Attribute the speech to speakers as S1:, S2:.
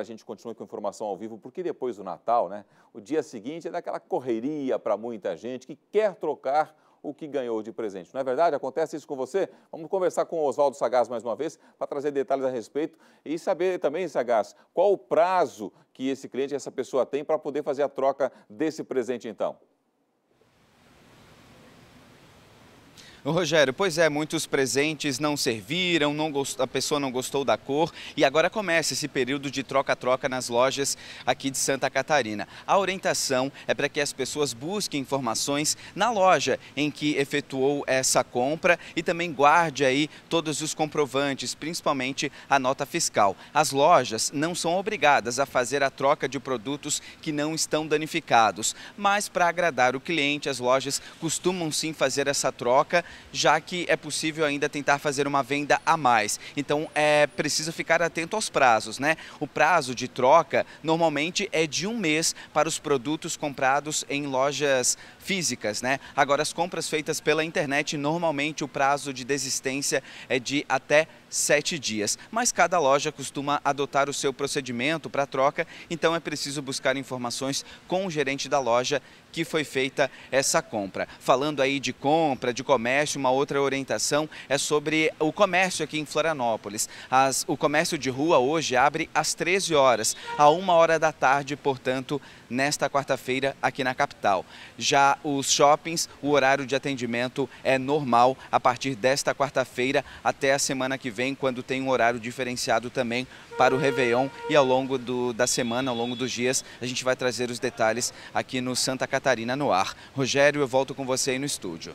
S1: a gente continua com informação ao vivo, porque depois do Natal, né, o dia seguinte é daquela correria para muita gente que quer trocar o que ganhou de presente. Não é verdade? Acontece isso com você? Vamos conversar com o Oswaldo Sagaz mais uma vez para trazer detalhes a respeito e saber também, Sagaz, qual o prazo que esse cliente, essa pessoa tem para poder fazer a troca desse presente então.
S2: Rogério, pois é, muitos presentes não serviram, não a pessoa não gostou da cor e agora começa esse período de troca-troca nas lojas aqui de Santa Catarina. A orientação é para que as pessoas busquem informações na loja em que efetuou essa compra e também guarde aí todos os comprovantes, principalmente a nota fiscal. As lojas não são obrigadas a fazer a troca de produtos que não estão danificados, mas para agradar o cliente, as lojas costumam sim fazer essa troca já que é possível ainda tentar fazer uma venda a mais. Então é preciso ficar atento aos prazos, né? O prazo de troca normalmente é de um mês para os produtos comprados em lojas físicas, né? Agora as compras feitas pela internet normalmente o prazo de desistência é de até sete dias. Mas cada loja costuma adotar o seu procedimento para troca, então é preciso buscar informações com o gerente da loja que foi feita essa compra. Falando aí de compra, de comércio comércio, uma outra orientação é sobre o comércio aqui em Florianópolis. As, o comércio de rua hoje abre às 13 horas, a 1 hora da tarde, portanto, nesta quarta-feira aqui na capital. Já os shoppings, o horário de atendimento é normal a partir desta quarta-feira até a semana que vem, quando tem um horário diferenciado também para o Réveillon e ao longo do, da semana, ao longo dos dias, a gente vai trazer os detalhes aqui no Santa Catarina no ar. Rogério, eu volto com você aí no estúdio.